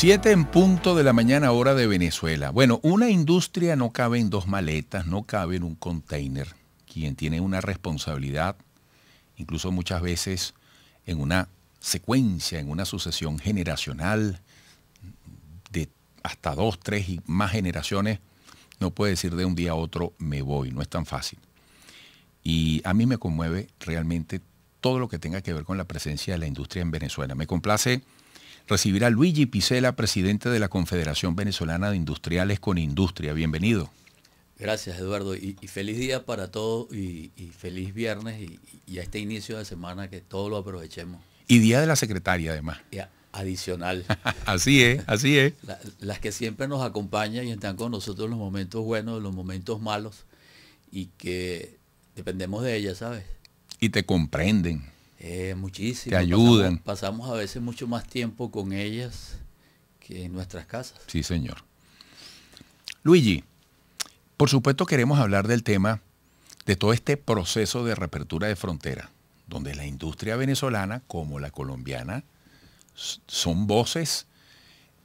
Siete en punto de la mañana hora de Venezuela. Bueno, una industria no cabe en dos maletas, no cabe en un container. Quien tiene una responsabilidad, incluso muchas veces en una secuencia, en una sucesión generacional de hasta dos, tres y más generaciones, no puede decir de un día a otro me voy, no es tan fácil. Y a mí me conmueve realmente todo lo que tenga que ver con la presencia de la industria en Venezuela. Me complace Recibirá Luigi Picela, presidente de la Confederación Venezolana de Industriales con Industria. Bienvenido. Gracias, Eduardo. Y, feliz día para todos y, feliz viernes y, a este inicio de semana que todos lo aprovechemos. Y día de la secretaria, además. adicional. así es, así es. las que siempre nos acompañan y están con nosotros en los momentos buenos, en los momentos malos y que dependemos de ellas, ¿sabes? Y te comprenden. Eh, muchísimo. Te ayudan. Pasamos, a veces mucho más tiempo con ellas que en nuestras casas. Sí, señor. Luigi, por supuesto queremos hablar del tema de todo este proceso de reapertura de frontera, donde la industria venezolana como la colombiana son voces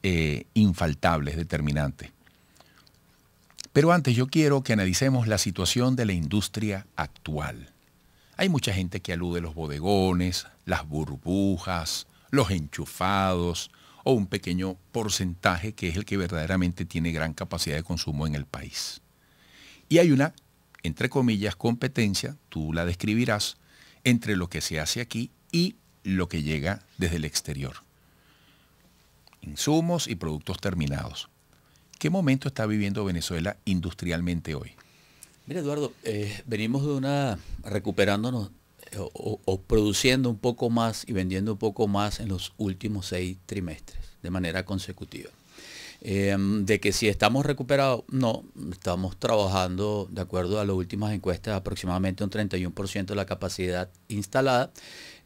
eh, infaltables, determinantes. Pero antes yo quiero que analicemos la situación de la industria actual hay mucha gente que alude los bodegones, las burbujas, los enchufados o un pequeño porcentaje que es el que verdaderamente tiene gran capacidad de consumo en el país. Y hay una, entre comillas, competencia, tú la describirás, entre lo que se hace aquí y lo que llega desde el exterior. Insumos y productos terminados. ¿Qué momento está viviendo Venezuela industrialmente hoy? Mira, Eduardo, eh, venimos de una recuperándonos eh, o, produciendo un poco más y vendiendo un poco más en los últimos seis trimestres de manera consecutiva. Em, de que si estamos recuperados, no, estamos trabajando de acuerdo a las últimas encuestas aproximadamente un 31% de la capacidad instalada.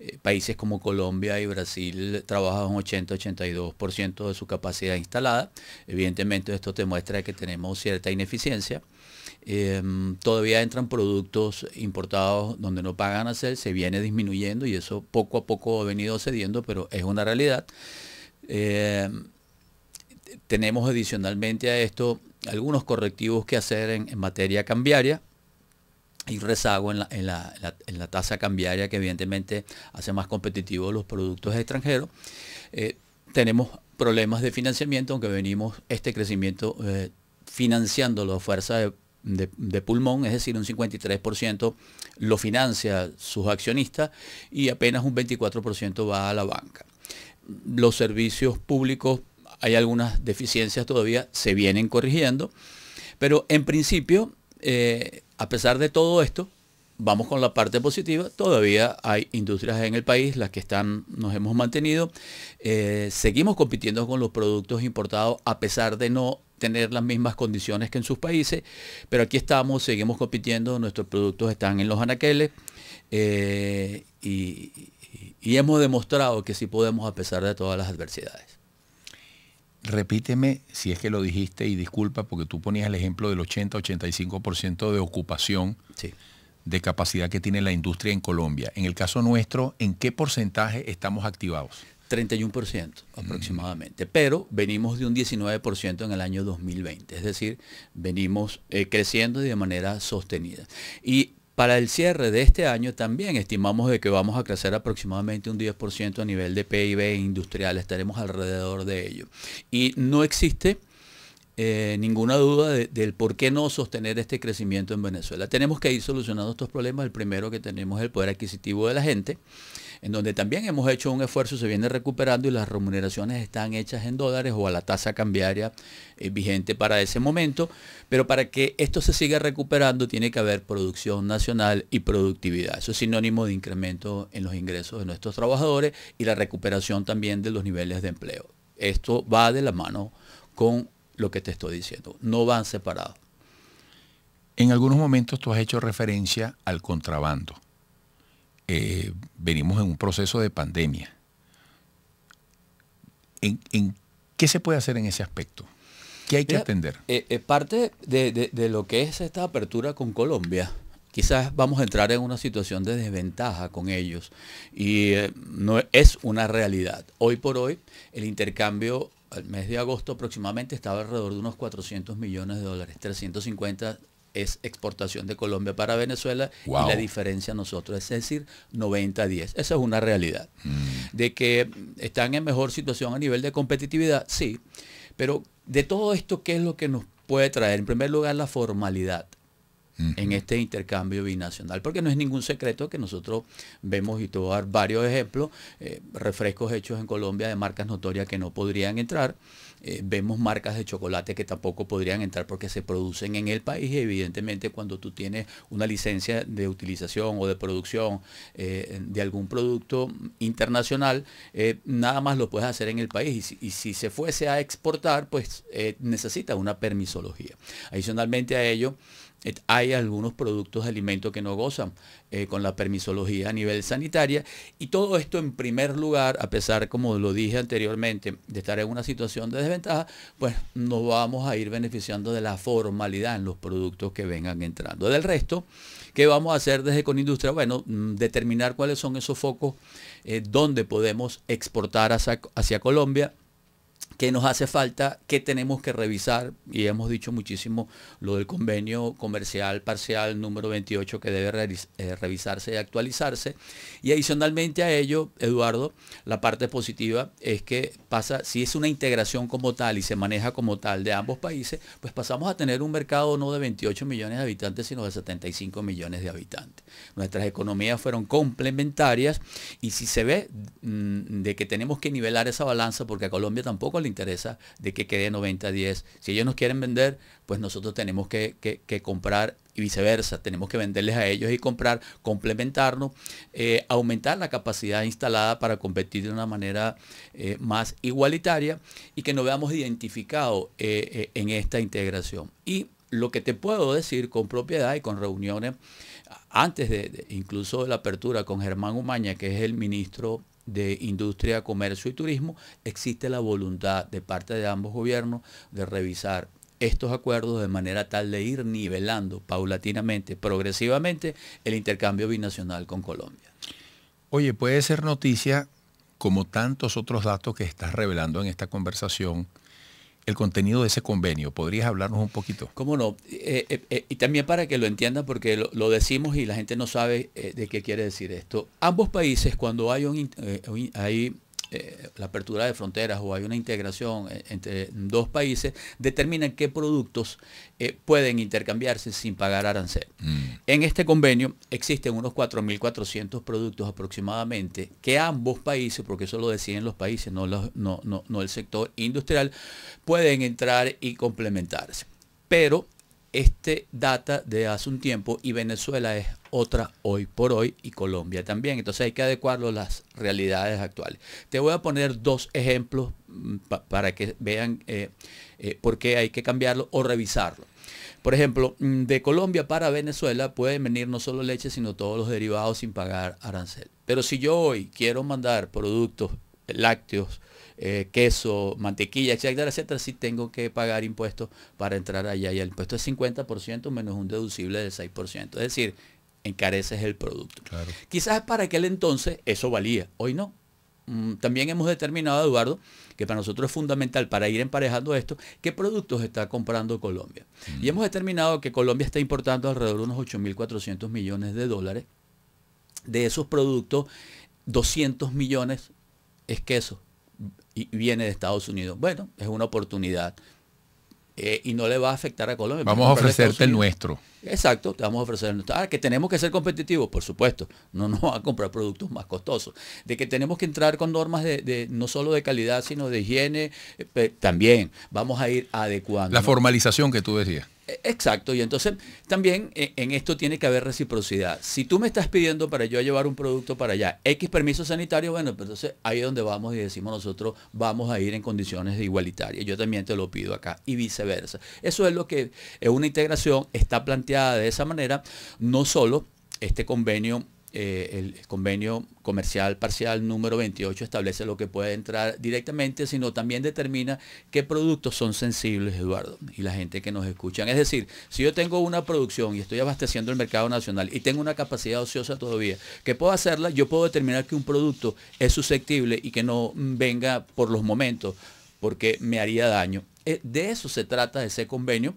Eh, países como Colombia y Brasil trabajan un 80-82% de su capacidad instalada. Evidentemente esto te muestra que tenemos cierta ineficiencia. Em, todavía entran productos importados donde no pagan hacer, se viene disminuyendo y eso poco a poco ha venido cediendo, pero es una realidad. Em, tenemos adicionalmente a esto algunos correctivos que hacer en, materia cambiaria y rezago en la, tasa cambiaria que evidentemente hace más competitivos los productos extranjeros. Eh, tenemos problemas de financiamiento, aunque venimos este crecimiento eh, financiando la fuerza de de, pulmón, es decir, un 53% lo financia sus accionistas y apenas un 24% va a la banca. Los servicios públicos, hay algunas deficiencias todavía, se vienen corrigiendo, pero en principio, eh, a pesar de todo esto, vamos con la parte positiva, todavía hay industrias en el país, las que están, nos hemos mantenido, eh, seguimos compitiendo con los productos importados a pesar de no tener las mismas condiciones que en sus países, pero aquí estamos, seguimos compitiendo, nuestros productos están en los anaqueles eh, y, hemos demostrado que sí podemos a pesar de todas las adversidades repíteme si es que lo dijiste y disculpa porque tú ponías el ejemplo del 80-85% de ocupación de capacidad que tiene la industria en Colombia. En el caso nuestro, ¿en qué porcentaje estamos activados? 31% aproximadamente, pero venimos de un 19% en el año 2020, es decir, venimos eh, creciendo de manera sostenida. Y para el cierre de este año también estimamos de que vamos a crecer aproximadamente un 10% a nivel de PIB industrial, estaremos alrededor de ello. Y no existe eh, ninguna duda del por qué no sostener este crecimiento en Venezuela. Tenemos que ir solucionando estos problemas. El primero que tenemos es el poder adquisitivo de la gente en donde también hemos hecho un esfuerzo, se viene recuperando y las remuneraciones están hechas en dólares o a la tasa cambiaria eh, vigente para ese momento, pero para que esto se siga recuperando tiene que haber producción nacional y productividad. Eso es sinónimo de incremento en los ingresos de nuestros trabajadores y la recuperación también de los niveles de empleo. Esto va de la mano con lo que te estoy diciendo, no van separados. En algunos momentos tú has hecho referencia al contrabando. Eh, venimos en un proceso de pandemia. qué se puede hacer en ese aspecto? ¿Qué hay que atender? Eh, eh, parte de, lo que es esta apertura con Colombia, quizás vamos a entrar en una situación de desventaja con ellos y no es una realidad. Hoy por hoy el intercambio al mes de agosto aproximadamente estaba alrededor de unos 400 millones de dólares, 350 es exportación de Colombia para Venezuela y la diferencia nosotros, es decir, 90-10. Esa es una realidad. Mm. De que están en mejor situación a nivel de competitividad, sí, pero de todo esto, ¿qué es lo que nos puede traer? En primer lugar, la formalidad en este intercambio binacional, porque no es ningún secreto que nosotros vemos, y te voy a dar varios ejemplos, eh, refrescos hechos en Colombia de marcas notorias que no podrían entrar, eh, vemos marcas de chocolate que tampoco podrían entrar porque se producen en el país y evidentemente cuando tú tienes una licencia de utilización o de producción eh, de algún producto internacional, nada más lo puedes hacer en el país y si se fuese a exportar, pues necesita una permisología. Adicionalmente a ello, hay algunos productos de alimento que no gozan eh, con la permisología a nivel sanitaria. Y todo esto en primer lugar, a pesar, como lo dije anteriormente, de estar en una situación de desventaja, pues nos vamos a ir beneficiando de la formalidad en los productos que vengan entrando. Del resto, ¿qué vamos a hacer desde industria Bueno, mm, determinar cuáles son esos focos eh, dónde podemos exportar hacia Colombia ¿Qué nos hace falta, ¿Qué tenemos que revisar, y hemos dicho muchísimo lo del convenio comercial parcial número 28 que debe eh, revisarse y actualizarse. Y adicionalmente a ello, Eduardo, la parte positiva es que pasa, si es una integración como tal y se maneja como tal de ambos países, pues pasamos a tener un mercado no de 28 millones de habitantes, sino de 75 millones de habitantes. Nuestras economías fueron complementarias y si se ve mm, de que tenemos que nivelar esa balanza, porque a Colombia tampoco le interesa de que quede 90-10. Si ellos nos quieren vender, pues nosotros tenemos que, comprar y viceversa. Tenemos que venderles a ellos y comprar, complementarnos, eh, aumentar la capacidad instalada para competir de una manera eh, más igualitaria y que nos veamos identificados eh, en esta integración. Y lo que te puedo decir con propiedad y con reuniones, antes de, incluso de la apertura con Germán Umaña, que es el ministro de Industria, Comercio y Turismo, existe la voluntad de parte de ambos gobiernos de revisar estos acuerdos de manera tal de ir nivelando paulatinamente, progresivamente, el intercambio binacional con Colombia. Oye, puede ser noticia, como tantos otros datos que estás revelando en esta conversación, el contenido de ese convenio. ¿Podrías hablarnos un poquito? Cómo no. Eh, eh, eh, y también para que lo entiendan, porque lo, lo decimos y la gente no sabe de qué quiere decir esto. Ambos países, cuando hay, un, hay eh, la apertura de fronteras o hay una integración eh, entre dos países, determinan qué productos eh, pueden intercambiarse sin pagar arancel. Mm. En este convenio existen unos 4.400 productos aproximadamente que ambos países, porque eso lo deciden los países, no, los, no, no el sector industrial, pueden entrar y complementarse. Pero este data de hace un tiempo y Venezuela es otra hoy por hoy y Colombia también. Entonces hay que adecuarlo a las realidades actuales. Te voy a poner dos ejemplos mm, para que vean eh, eh, por qué hay que cambiarlo o revisarlo. Por ejemplo, mm, de Colombia para Venezuela pueden venir no solo leche, sino todos los derivados sin pagar arancel. Pero si yo hoy quiero mandar productos lácteos, eh, queso, mantequilla, etcétera, etcétera, sí tengo que pagar impuestos para entrar allá. Y el impuesto es 50% menos un deducible del 6%. Es decir, encareces el producto. Quizás para aquel entonces eso valía, hoy no. Mm, también hemos determinado, Eduardo, que para nosotros es fundamental para ir emparejando esto, qué productos está comprando Colombia. Mm. Y hemos determinado que Colombia está importando alrededor de unos 8.400 millones de dólares. De esos productos, 200 millones es queso y viene de Estados Unidos. Bueno, es una oportunidad. Eh, y no le va a afectar a Colombia. Vamos a ofrecerte el nuestro. Exacto, te vamos a ofrecer el nuestro. Ah, que tenemos que ser competitivos, por supuesto. No nos va a comprar productos más costosos. De que tenemos que entrar con normas de, no solo de calidad, sino de higiene, eh, también. Vamos a ir adecuando. La formalización que tú decías. Eh, exacto, y entonces también eh, en esto tiene que haber reciprocidad. Si tú me estás pidiendo para yo llevar un producto para allá, X permiso sanitario, bueno, pues entonces ahí es donde vamos y decimos nosotros vamos a ir en condiciones de igualitarias. Yo también te lo pido acá y viceversa. Eso es lo que eh, una integración está planteada de esa manera, no solo este convenio eh, el convenio comercial parcial número 28 establece lo que puede entrar directamente, sino también determina qué productos son sensibles, Eduardo, y la gente que nos escucha. Es decir, si yo tengo una producción y estoy abasteciendo el mercado nacional y tengo una capacidad ociosa todavía, ¿qué puedo hacerla, yo puedo determinar que un producto es susceptible y que no venga por los momentos porque me haría daño eh, de eso se trata ese convenio.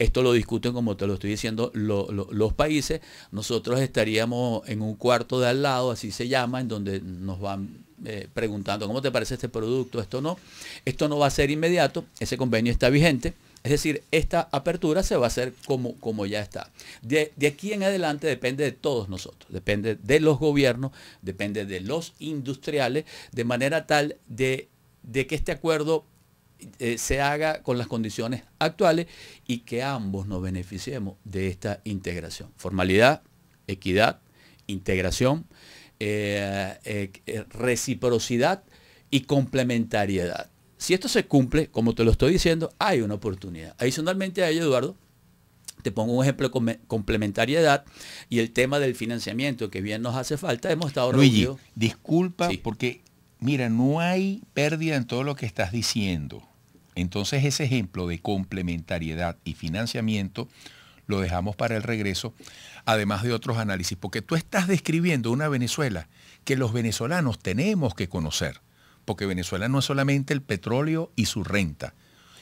Esto lo discuten, como te lo estoy diciendo, los países. Nosotros estaríamos en un cuarto de al lado, así se llama, en donde nos van eh, preguntando, ¿cómo te parece este producto? Esto no. Esto no va a ser inmediato, ese convenio está vigente. Es decir, esta apertura se va a hacer como, como ya está. De, aquí en adelante depende de todos nosotros, depende de los gobiernos, depende de los industriales, de manera tal de que este acuerdo eh, se haga con las condiciones actuales y que ambos nos beneficiemos de esta integración. Formalidad, equidad, integración, eh, eh, reciprocidad y complementariedad. Si esto se cumple, como te lo estoy diciendo, hay una oportunidad. Adicionalmente a ello, Eduardo, te pongo un ejemplo de complementariedad y el tema del financiamiento, que bien nos hace falta. Hemos estado reunidos. Disculpa, porque mira, no hay pérdida en todo lo que estás diciendo. Entonces ese ejemplo de complementariedad y financiamiento lo dejamos para el regreso, además de otros análisis, porque tú estás describiendo una Venezuela que los venezolanos tenemos que conocer, porque Venezuela no es solamente el petróleo y su renta,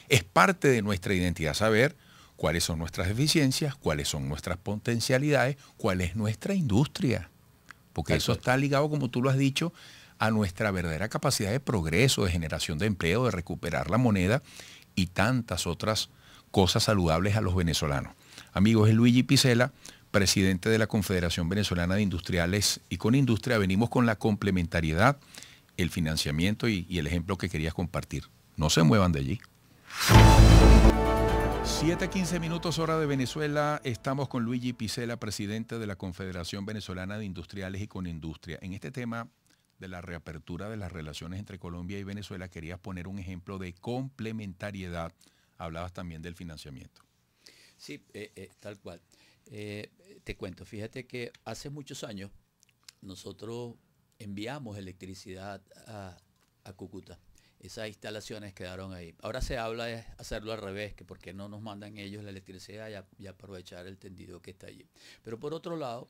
es parte de nuestra identidad saber cuáles son nuestras deficiencias, cuáles son nuestras potencialidades, cuál es nuestra industria, porque eso está ligado, como tú lo has dicho, a nuestra verdadera capacidad de progreso, de generación de empleo, de recuperar la moneda y tantas otras cosas saludables a los venezolanos. Amigos, es Luigi Picela, presidente de la Confederación Venezolana de Industriales y con Industria. Venimos con la complementariedad, el financiamiento y, el ejemplo que querías compartir. No se muevan de allí. 7.15 minutos hora de Venezuela. Estamos con Luigi Picela, presidente de la Confederación Venezolana de Industriales y con Industria. En este tema de la reapertura de las relaciones entre Colombia y Venezuela, querías poner un ejemplo de complementariedad. Hablabas también del financiamiento. Sí, eh, eh, tal cual. Eh, te cuento, fíjate que hace muchos años nosotros enviamos electricidad a, Cúcuta. Esas instalaciones quedaron ahí. Ahora se habla de hacerlo al revés, que por qué no nos mandan ellos la electricidad y aprovechar el tendido que está allí. Pero por otro lado,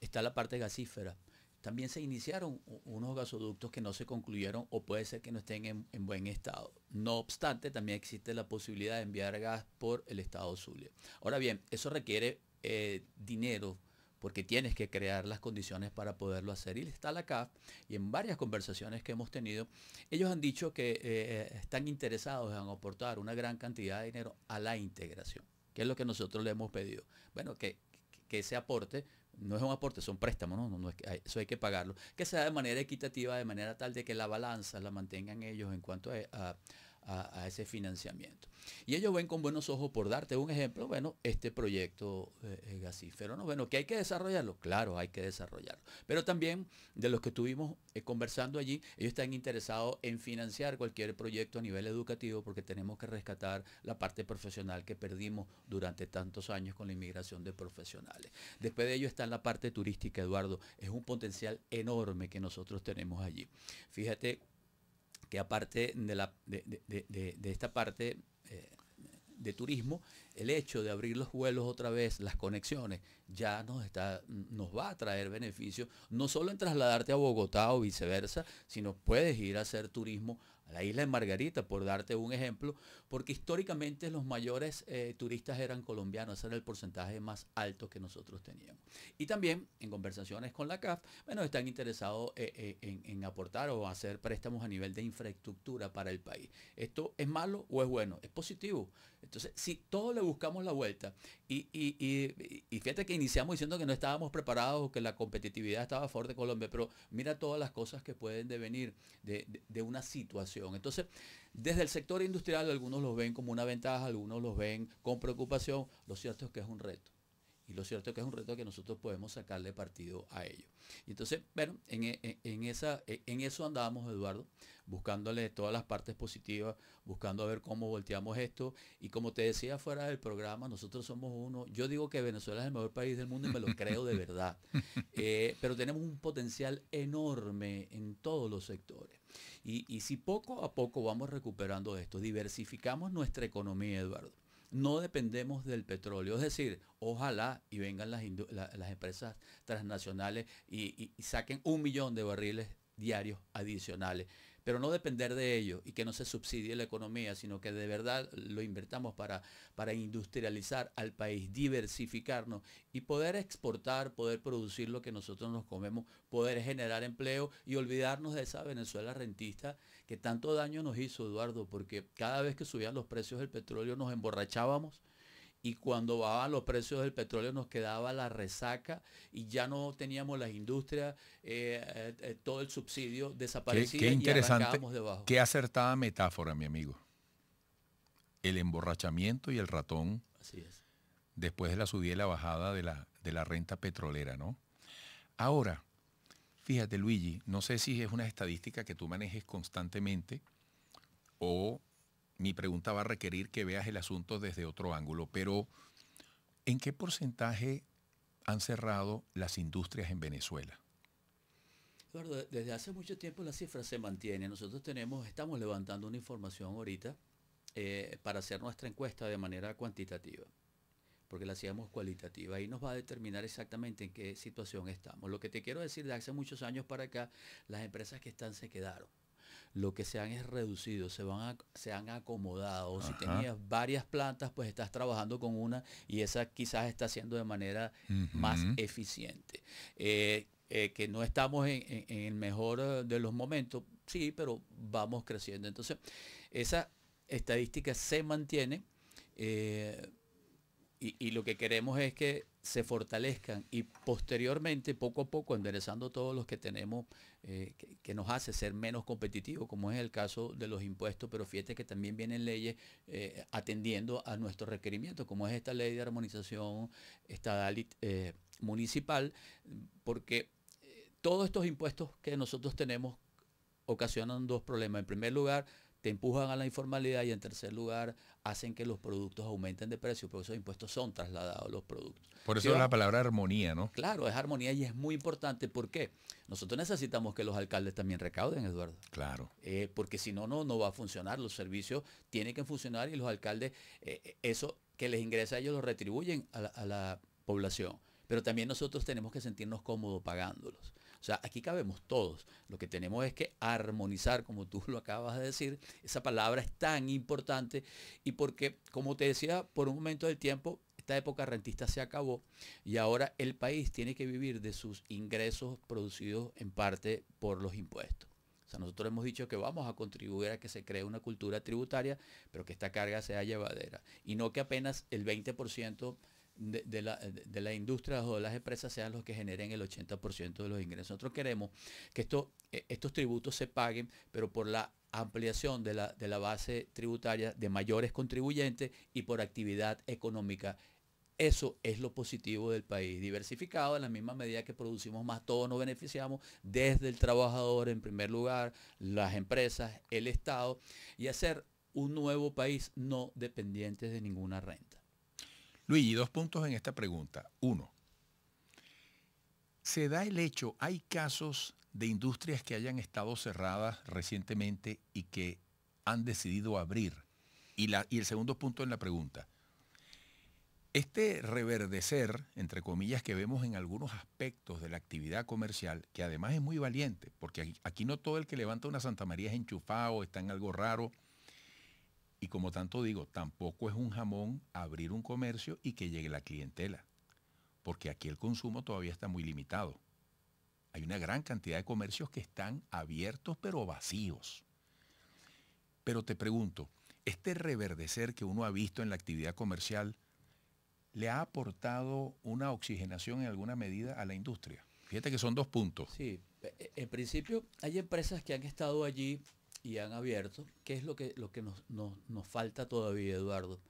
está la parte gasífera también se iniciaron unos gasoductos que no se concluyeron o puede ser que no estén en, buen estado. No obstante, también existe la posibilidad de enviar gas por el estado Zulia. Ahora bien, eso requiere eh, dinero porque tienes que crear las condiciones para poderlo hacer. Y está la CAF, y en varias conversaciones que hemos tenido, ellos han dicho que eh, eh, están interesados en aportar una gran cantidad de dinero a la integración, que es lo que nosotros le hemos pedido. Bueno, que, que ese aporte no es un aporte, son préstamos, ¿no? no, eso hay que pagarlo, que sea de manera equitativa, de manera tal de que la balanza la mantengan ellos en cuanto a a, ese financiamiento. Y ellos ven con buenos ojos, por darte un ejemplo, bueno, este proyecto eh, eh, gasífero, ¿no? Bueno, que hay que desarrollarlo, claro, hay que desarrollarlo. Pero también de los que estuvimos eh, conversando allí, ellos están interesados en financiar cualquier proyecto a nivel educativo porque tenemos que rescatar la parte profesional que perdimos durante tantos años con la inmigración de profesionales. Después de ello está la parte turística, Eduardo, es un potencial enorme que nosotros tenemos allí. Fíjate que aparte de, la, de, esta parte eh, de turismo, el hecho de abrir los vuelos otra vez, las conexiones, ya nos, está, nos va a traer beneficios, no solo en trasladarte a Bogotá o viceversa, sino puedes ir a hacer turismo la isla de Margarita, por darte un ejemplo, porque históricamente los mayores eh, turistas eran colombianos, ese era el porcentaje más alto que nosotros teníamos. Y también en conversaciones con la CAF, bueno, están interesados eh, eh, en, en, aportar o hacer préstamos a nivel de infraestructura para el país. ¿Esto es malo o es bueno? Es positivo. Entonces, si todos le buscamos la vuelta y, y, fíjate que iniciamos diciendo que no estábamos preparados, que la competitividad estaba fuerte de Colombia, pero mira todas las cosas que pueden devenir de, una situación. Entonces, desde el sector industrial algunos los ven como una ventaja, algunos los ven con preocupación, lo cierto es que es un reto. Y lo cierto es que es un reto que nosotros podemos sacarle partido a ello. Y entonces, bueno, en, e, e, esa, e, en eso andábamos, Eduardo, buscándole todas las partes positivas, buscando a ver cómo volteamos esto. Y como te decía fuera del programa, nosotros somos uno, yo digo que Venezuela es el mejor país del mundo y me lo creo de verdad. Eh, pero tenemos un potencial enorme en todos los sectores. y si poco a poco vamos recuperando esto, diversificamos nuestra economía, Eduardo no dependemos del petróleo. Es decir, ojalá y vengan las, empresas transnacionales y saquen un millón de barriles diarios adicionales pero no depender de ello y que no se subsidie la economía, sino que de verdad lo invertamos para, para industrializar al país, diversificarnos y poder exportar, poder producir lo que nosotros nos comemos, poder generar empleo y olvidarnos de esa Venezuela rentista que tanto daño nos hizo, Eduardo, porque cada vez que subían los precios del petróleo nos emborrachábamos y cuando bajaban los precios del petróleo nos quedaba la resaca y ya no teníamos las industrias, eh, eh, todo el subsidio desaparecía qué, interesante, y debajo. Qué acertada metáfora, mi amigo. El emborrachamiento y el ratón. Después de la subida y la bajada de la, de la renta petrolera, ¿no? Ahora, fíjate, Luigi, no sé si es una estadística que tú manejes constantemente o mi pregunta va a requerir que veas el asunto desde otro ángulo, pero ¿en qué porcentaje han cerrado las industrias en Venezuela? Eduardo, desde hace mucho tiempo la cifra se mantiene. Nosotros tenemos, estamos levantando una información ahorita eh, para hacer nuestra encuesta de manera cuantitativa, porque la hacíamos cualitativa y nos va a determinar exactamente en qué situación estamos. Lo que te quiero decir, de hace muchos años para acá, las empresas que están se quedaron lo que se han es reducido, se, van se han acomodado. Si tenías varias plantas, pues estás trabajando con una y esa quizás está haciendo de manera más eficiente. Eh, eh, que no estamos en, el mejor eh, de los momentos, sí, pero vamos creciendo. Entonces, esa estadística se mantiene. Y, lo que queremos es que se fortalezcan y posteriormente, poco a poco, enderezando todos los que tenemos, eh, que, nos hace ser menos competitivos, como es el caso de los impuestos, pero fíjate que también vienen leyes eh, atendiendo a nuestros requerimientos, como es esta ley de armonización estatal eh, municipal, porque todos estos impuestos que nosotros tenemos ocasionan dos problemas. En primer lugar, te empujan a la informalidad y en tercer lugar hacen que los productos aumenten de precio, porque esos impuestos son trasladados a los productos. Por eso es la palabra armonía, ¿no? Claro, es armonía y es muy importante. porque Nosotros necesitamos que los alcaldes también recauden, Eduardo. Claro. Eh, porque si no, no, no va a funcionar. Los servicios tienen que funcionar y los alcaldes, eh, eh, eso que les ingresa a ellos lo retribuyen a la población. Pero también nosotros tenemos que sentirnos cómodos pagándolos. O sea, aquí cabemos todos. Lo que tenemos es que armonizar, como tú lo acabas de decir, esa palabra es tan importante y porque, como te decía, por un momento del tiempo, esta época rentista se acabó y ahora el país tiene que vivir de sus ingresos producidos en parte por los impuestos. O sea, nosotros hemos dicho que vamos a contribuir a que se cree una cultura tributaria, pero que esta carga sea llevadera. Y no que apenas el 20% de, de, la, industria o de las empresas sean los que generen el 80% de los ingresos. Nosotros queremos que eh, estos tributos se paguen, pero por la ampliación de la, de la base tributaria de mayores contribuyentes y por actividad económica eso es lo positivo del país, diversificado en la misma medida que producimos más, todos nos beneficiamos, desde el trabajador en primer lugar, las empresas, el Estado, y hacer un nuevo país no dependiente de ninguna renta. Luigi, dos puntos en esta pregunta. Uno, se da el hecho, hay casos de industrias que hayan estado cerradas recientemente y que han decidido abrir. Y, el segundo punto en la pregunta, este reverdecer, entre comillas, que vemos en algunos aspectos de la actividad comercial, que además es muy valiente, porque aquí no todo el que levanta una Santa María es enchufado, está en algo raro, y como tanto digo, tampoco es un jamón abrir un comercio y que llegue la clientela, porque aquí el consumo todavía está muy limitado. Hay una gran cantidad de comercios que están abiertos pero vacíos. Pero te pregunto, ¿este reverdecer que uno ha visto en la actividad comercial le ha aportado una oxigenación en alguna medida a la industria? Fíjate que son dos puntos. Sí, e, e, en principio hay empresas que han estado allí y han abierto. ¿Qué es lo que, lo que nos, falta todavía, Eduardo?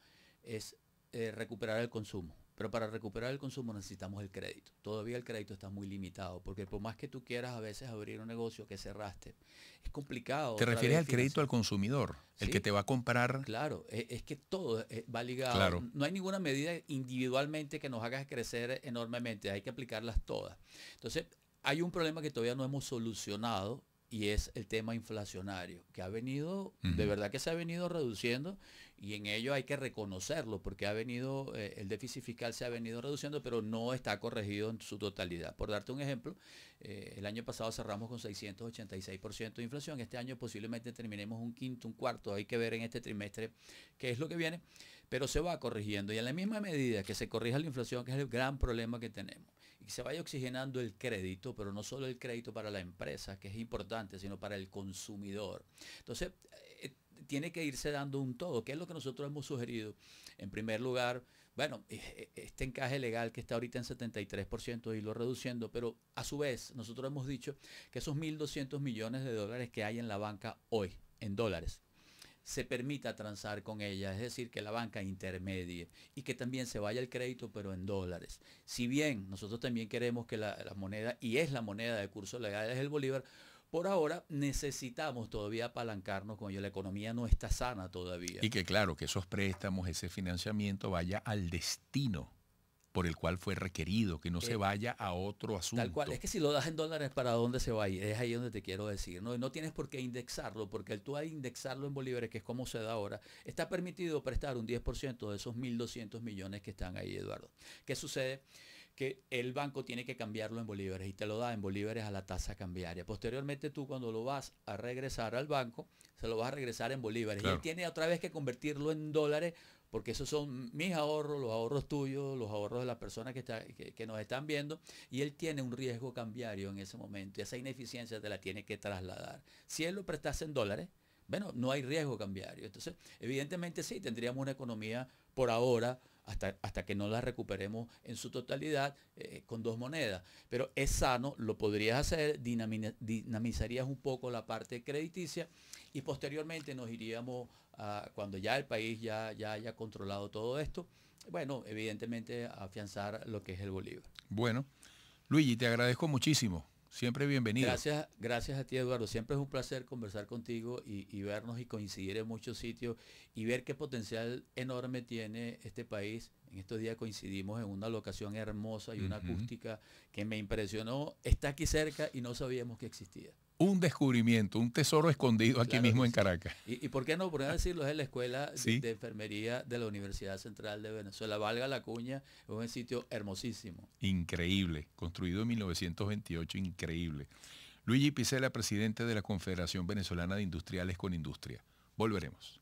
Es eh, recuperar el consumo. Pero para recuperar el consumo necesitamos el crédito. Todavía el crédito está muy limitado, porque por más que tú quieras a veces abrir un negocio que cerraste, es complicado. ¿Te refieres al crédito al consumidor? El que te va a comprar. Claro, e, es, que todo eh, va ligado. No hay ninguna medida individualmente que nos haga crecer enormemente, hay que aplicarlas todas. Entonces, hay un problema que todavía no hemos solucionado y es el tema inflacionario, que ha venido, de verdad que se ha venido reduciendo y en ello hay que reconocerlo, porque ha venido, eh, el déficit fiscal se ha venido reduciendo, pero no está corregido en su totalidad. Por darte un ejemplo, eh, el año pasado cerramos con 686% de inflación, este año posiblemente terminemos un quinto, un cuarto, hay que ver en este trimestre qué es lo que viene, pero se va corrigiendo y en la misma medida que se corrija la inflación, que es el gran problema que tenemos y que se vaya oxigenando el crédito, pero no solo el crédito para la empresa, que es importante, sino para el consumidor. Entonces, eh, tiene que irse dando un todo, que es lo que nosotros hemos sugerido. En primer lugar, bueno, eh, eh, este encaje legal que está ahorita en 73% y lo reduciendo, pero a su vez nosotros hemos dicho que esos 1.200 millones de dólares que hay en la banca hoy, en dólares, se permita transar con ella, es decir, que la banca intermedie y que también se vaya el crédito, pero en dólares. Si bien nosotros también queremos que la, moneda, y es la moneda de curso legal, es el Bolívar, por ahora necesitamos todavía apalancarnos con ello. La economía no está sana todavía. Y que claro, que esos préstamos, ese financiamiento vaya al destino por el cual fue requerido, que no se eh, vaya a otro asunto. Tal cual, es que si lo das en dólares, ¿para dónde se va? ir? es ahí donde te quiero decir, ¿no? no tienes por qué indexarlo, porque el tú a indexarlo en bolívares, que es como se da ahora, está permitido prestar un 10% de esos 1.200 millones que están ahí, Eduardo. ¿Qué sucede? que el banco tiene que cambiarlo en bolívares y te lo da en bolívares a la tasa cambiaria. Posteriormente tú cuando lo vas a regresar al banco, se lo vas a regresar en bolívares y él tiene otra vez que convertirlo en dólares porque esos son mis ahorros, los ahorros tuyos, los ahorros de las personas que, que, nos están viendo, y él tiene un riesgo cambiario en ese momento, y esa ineficiencia te la tiene que trasladar. Si él lo prestase en dólares, bueno, no hay riesgo cambiario. Entonces, evidentemente sí, tendríamos una economía por ahora hasta, hasta que no la recuperemos en su totalidad eh, con dos monedas. Pero es sano, lo podrías hacer, dinamizarías un poco la parte crediticia y posteriormente nos iríamos cuando ya el país ya, ya haya controlado todo esto, bueno, evidentemente afianzar lo que es el Bolívar. Bueno, Luigi, te agradezco muchísimo. Siempre bienvenido. Gracias, gracias a ti, Eduardo. Siempre es un placer conversar contigo y, vernos y coincidir en muchos sitios y ver qué potencial enorme tiene este país. En estos días coincidimos en una locación hermosa y una acústica que me impresionó. Está aquí cerca y no sabíamos que existía un descubrimiento, un tesoro escondido aquí mismo en Caracas. ¿Y, por qué no? Por decirlo, es la Escuela de Enfermería de la Universidad Central de Venezuela. Valga la cuña, es un sitio hermosísimo. Increíble, construido en 1928, increíble. Luigi Picela, presidente de la Confederación Venezolana de Industriales con Industria. Volveremos.